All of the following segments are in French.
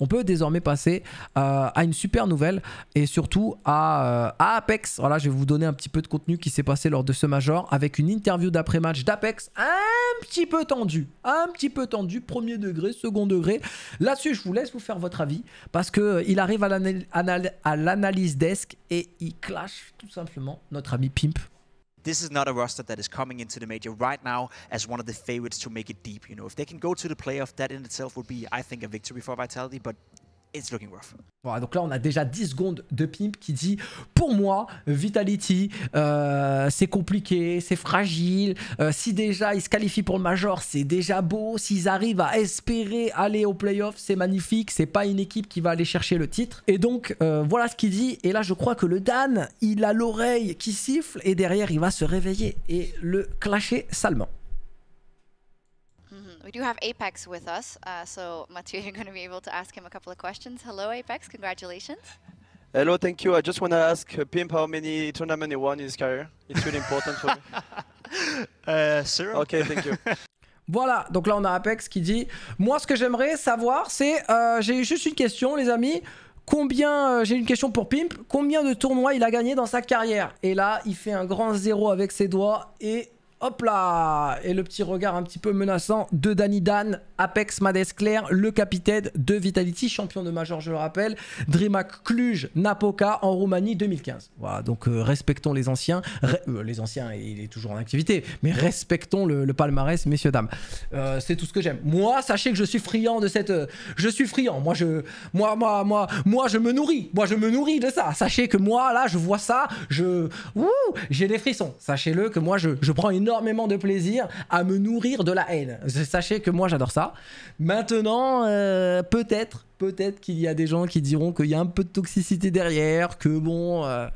on peut désormais passer euh, à une super nouvelle et surtout euh, à, Apex. Voilà, je vais vous donner un petit peu de contenu qui s'est passé lors de ce Major avec une interview d'après-match d'Apex un petit peu tendu, Un petit peu tendu, premier degré, second degré. Là-dessus, je vous laisse vous faire votre avis parce qu'il euh, arrive à l'analyse desk et il clash tout simplement notre ami Pimp this is not a roster that is coming into the major right now as one of the favorites to make it deep. You know, if they can go to the playoff, that in itself would be, I think, a victory for Vitality. But Voilà, donc là, on a déjà 10 secondes de Pimp qui dit Pour moi, Vitality, euh, c'est compliqué, c'est fragile. Euh, si déjà ils se qualifient pour le Major, c'est déjà beau. S'ils arrivent à espérer aller au playoff, c'est magnifique. C'est pas une équipe qui va aller chercher le titre. Et donc, euh, voilà ce qu'il dit. Et là, je crois que le Dan, il a l'oreille qui siffle et derrière, il va se réveiller et le clasher salement. We do have Apex with us, uh, so Mathieu, you're going to be able to ask him a couple of questions. Hello, Apex. Congratulations. Hello, thank you. I just want to ask uh, Pimp how many tournaments he won in his career. It's really important for me. Uh, Okay, thank you. Voilà, donc là on a Apex qui dit Moi ce que j'aimerais savoir c'est euh, J'ai juste une question les amis Combien, euh, j'ai une question pour Pimp Combien de tournois il a gagné dans sa carrière Et là il fait un grand zéro avec ses doigts Et Hop là Et le petit regard un petit peu menaçant de Danny Dan, Apex Madescler le capitaine de Vitality, champion de Major, je le rappelle, Dreamhack Cluj, Napoca en Roumanie 2015. Voilà, donc euh, respectons les anciens. Euh, les anciens, il est toujours en activité, mais respectons le, palmarès, messieurs, dames. Euh, c'est tout ce que j'aime. Moi, sachez que je suis friand de cette... je suis friand. Moi, je... Moi, moi, moi, moi, je me nourris. Moi, je me nourris de ça. Sachez que moi, là, je vois ça, je... J'ai des frissons. Sachez-le que moi, je prends une énormément de plaisir à me nourrir de la haine. Sachez que moi j'adore ça. Maintenant, euh, peut-être, peut-être qu'il y a des gens qui diront qu'il y a un peu de toxicité derrière, que bon, euh,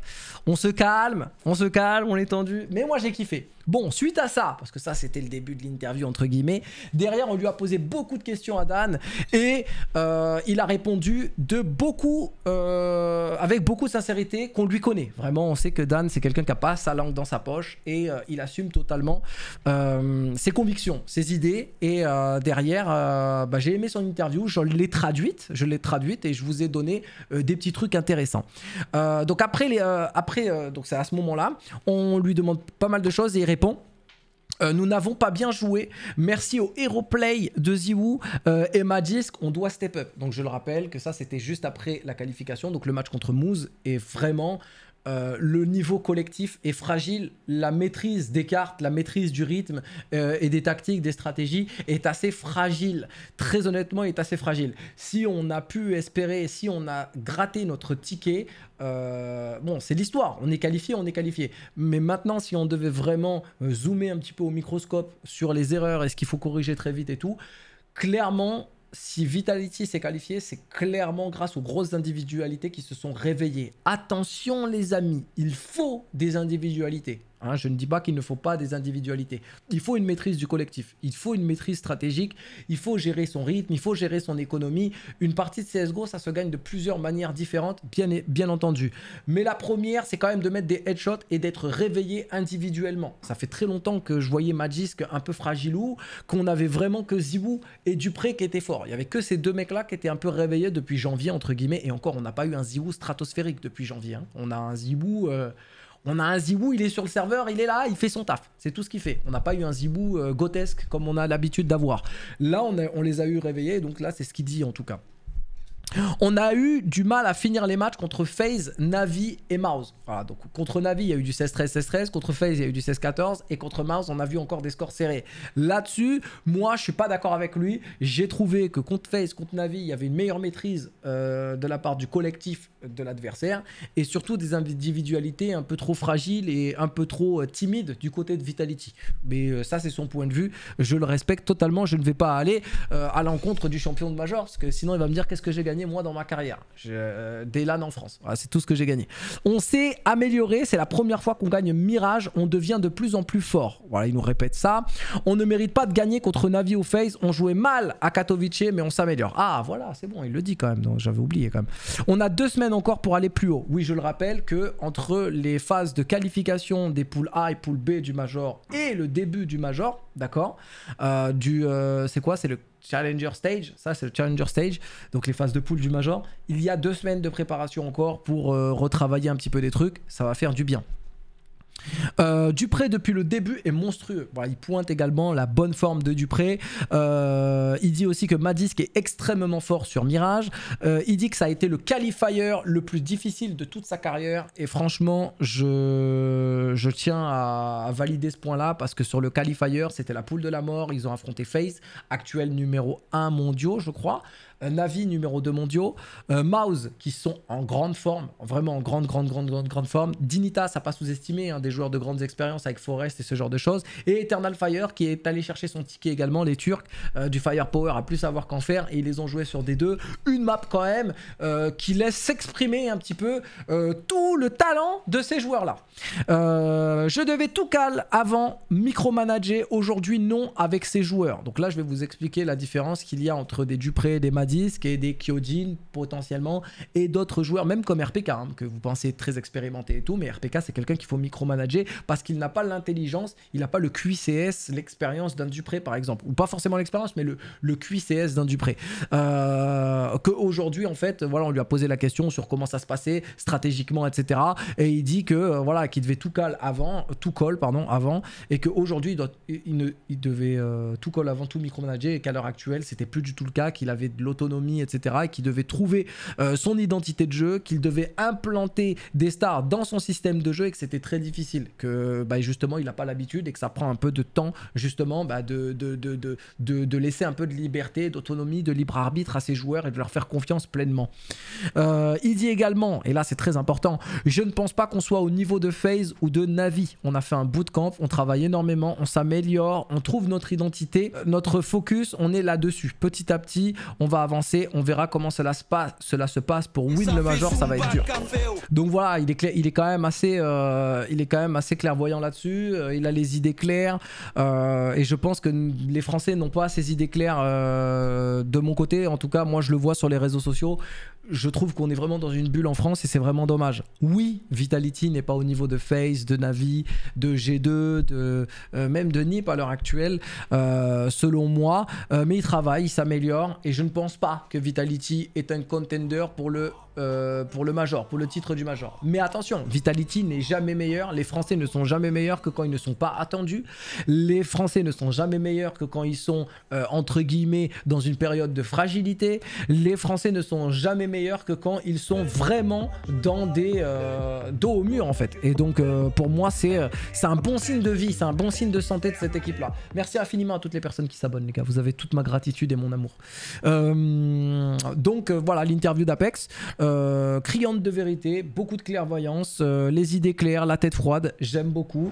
on se calme, on se calme, on est tendu. Mais moi j'ai kiffé. Bon, suite à ça, parce que ça c'était le début de l'interview entre guillemets, derrière on lui a posé beaucoup de questions à Dan et euh, il a répondu de beaucoup, euh, avec beaucoup de sincérité qu'on lui connaît. Vraiment, on sait que Dan c'est quelqu'un qui a pas sa langue dans sa poche et euh, il assume totalement ses convictions, ses idées. Et derrière, bah, j'ai aimé son interview, je l'ai traduite, je l'ai traduite et je vous ai donné des petits trucs intéressants. donc après, donc c'est à ce moment-là, on lui demande pas mal de choses et répond euh, nous n'avons pas bien joué. Merci au Hero Play de Ziwoo euh, et Madisk, On doit step up. Donc je le rappelle que ça c'était juste après la qualification. Donc le match contre Moose est vraiment euh, le niveau collectif est fragile, la maîtrise des cartes, la maîtrise du rythme euh, et des tactiques, des stratégies est assez fragile. Très honnêtement, est assez fragile. Si on a pu espérer, si on a gratté notre ticket, euh, bon, c'est l'histoire. On est qualifié, on est qualifié. Mais maintenant, si on devait vraiment zoomer un petit peu au microscope sur les erreurs et ce qu'il faut corriger très vite et tout, clairement, si Vitality s'est qualifié, c'est clairement grâce aux grosses individualités qui se sont réveillées. Attention les amis, il faut des individualités. Hein, je ne dis pas qu'il ne faut pas des individualités. Il faut une maîtrise du collectif, il faut une maîtrise stratégique, il faut gérer son rythme, il faut gérer son économie. Une partie de CSGO, ça se gagne de plusieurs manières différentes, bien, bien entendu. Mais la première, c'est quand même de mettre des headshots et d'être réveillé individuellement. Ça fait très longtemps que je voyais Magisk un peu fragile fragilou, qu'on avait vraiment que Zibou et Dupré qui étaient forts. Il n'y avait que ces deux mecs-là qui étaient un peu réveillés depuis janvier, entre guillemets. Et encore, on n'a pas eu un Zibou stratosphérique depuis janvier. Hein. On a un Zibou... Euh, on a un Zibou, il est sur le serveur, il est là, il fait son taf. C'est tout ce qu'il fait. On n'a pas eu un Zibou euh, comme on a l'habitude d'avoir. Là, on, on les a eu réveillés, donc là, c'est ce qu'il dit en tout cas. On a eu du mal à finir les matchs contre FaZe, Navi et Mouse. donc contre Navi, il y a eu du 16-13, 16-13. Contre FaZe, il y a eu du 16-14. Et contre Mouse, on a vu encore des scores serrés. Là-dessus, moi, je suis pas d'accord avec lui. J'ai trouvé que contre FaZe, contre Navi, il y avait une meilleure maîtrise euh, de la part du collectif de l'adversaire. Et surtout des individualités un peu trop fragiles et un peu trop euh, timides du côté de Vitality. Mais euh, ça, c'est son point de vue. Je le respecte totalement. Je ne vais pas aller à l'encontre du champion de Major. Parce que sinon, il va me dire qu'est-ce que j'ai gagné moi dans ma carrière. Euh, des LAN en France. c'est tout ce que j'ai gagné. On s'est amélioré. C'est la première fois qu'on gagne Mirage. On devient de plus en plus fort. Voilà, il nous répète ça. On ne mérite pas de gagner contre Navi ou FaZe. On jouait mal à Katowice, mais on s'améliore. Ah, voilà, c'est bon, il le dit quand même. Donc j'avais oublié quand même. On a deux semaines encore pour aller plus haut. Oui, je le rappelle que entre les phases de qualification des poules A et poules B du Major et le début du Major, d'accord, euh, du euh, c'est quoi C'est le Challenger Stage. Ça, c'est le Challenger Stage, donc les phases de poule du Major. Il y a deux semaines de préparation encore pour euh, retravailler un petit peu des trucs. Ça va faire du bien. Euh, Dupré depuis le début est monstrueux. il pointe également la bonne forme de Dupré. Euh, il dit aussi que Madisk est extrêmement fort sur Mirage. Euh, il dit que ça a été le qualifier le plus difficile de toute sa carrière. Et franchement, je, je tiens à, valider ce point-là parce que sur le qualifier, c'était la poule de la mort. Ils ont affronté Face, actuel numéro 1 mondial, je crois. Navi numéro 2 mondiaux, euh, Mouse qui sont en grande forme, vraiment en grande, grande, grande, grande, grande forme, Dinita, ça pas sous-estimé, hein, des joueurs de grandes expériences avec Forest et ce genre de choses, et Eternal Fire qui est allé chercher son ticket également, les Turcs euh, du Firepower à plus savoir qu'en faire, et ils les ont joués sur des deux, une map quand même euh, qui laisse s'exprimer un petit peu tout le talent de ces joueurs-là. je devais tout calme avant micromanager, aujourd'hui non avec ces joueurs. Donc là je vais vous expliquer la différence qu'il y a entre des Dupré, des Mad disques et des Kyojin potentiellement et d'autres joueurs, même comme RPK, hein, que vous pensez très expérimenté et tout, mais RPK c'est quelqu'un qu'il faut micromanager parce qu'il n'a pas l'intelligence, il n'a pas le QCS, l'expérience d'un Dupré par exemple, ou pas forcément l'expérience, mais le, le QCS d'un Dupré. Euh, Qu'aujourd'hui en fait, voilà, on lui a posé la question sur comment ça se passait stratégiquement, etc. Et il dit que euh, voilà, qu'il devait tout call avant, tout call pardon avant, et qu'aujourd'hui il, il, ne, il devait euh, tout call avant tout micromanager et qu'à l'heure actuelle c'était plus du tout le cas, qu'il avait de l'autre autonomie, etc. et qui devait trouver euh, son identité de jeu, qu'il devait implanter des stars dans son système de jeu et que c'était très difficile, que bah, justement il n'a pas l'habitude et que ça prend un peu de temps justement bah, de, laisser un peu de liberté, d'autonomie, de libre arbitre à ses joueurs et de leur faire confiance pleinement. Euh, il dit également, et là c'est très important, je ne pense pas qu'on soit au niveau de phase ou de Navi. On a fait un bootcamp, on travaille énormément, on s'améliore, on trouve notre identité, euh, notre focus, on est là-dessus. Petit à petit, on va on verra comment cela se passe, cela se passe pour Win le Major, ça va être dur. Oh. Donc voilà, il est, clair, il est, quand, même assez, euh, il est quand même assez clairvoyant là-dessus. Euh, il a les idées claires. Euh, et je pense que les Français n'ont pas ces idées claires de mon côté. En tout cas, moi, je le vois sur les réseaux sociaux je trouve qu'on est vraiment dans une bulle en France et c'est vraiment dommage. Oui, Vitality n'est pas au niveau de Face, de Navi, de G2, de, euh, même de NIP à l'heure actuelle, euh, selon moi, euh, mais il travaille, il s'améliore et je ne pense pas que Vitality est un contender pour le, pour le Major, pour le titre du Major. Mais attention, Vitality n'est jamais meilleur, les Français ne sont jamais meilleurs que quand ils ne sont pas attendus, les Français ne sont jamais meilleurs que quand ils sont, entre guillemets, dans une période de fragilité, les Français ne sont jamais meilleurs que quand ils sont vraiment dans des euh, dos au mur en fait. Et donc euh, pour moi c'est euh, c'est un bon signe de vie, c'est un bon signe de santé de cette équipe là. Merci infiniment à toutes les personnes qui s'abonnent les gars, vous avez toute ma gratitude et mon amour. donc voilà l'interview d'Apex, criante de vérité, beaucoup de clairvoyance, les idées claires, la tête froide, j'aime beaucoup.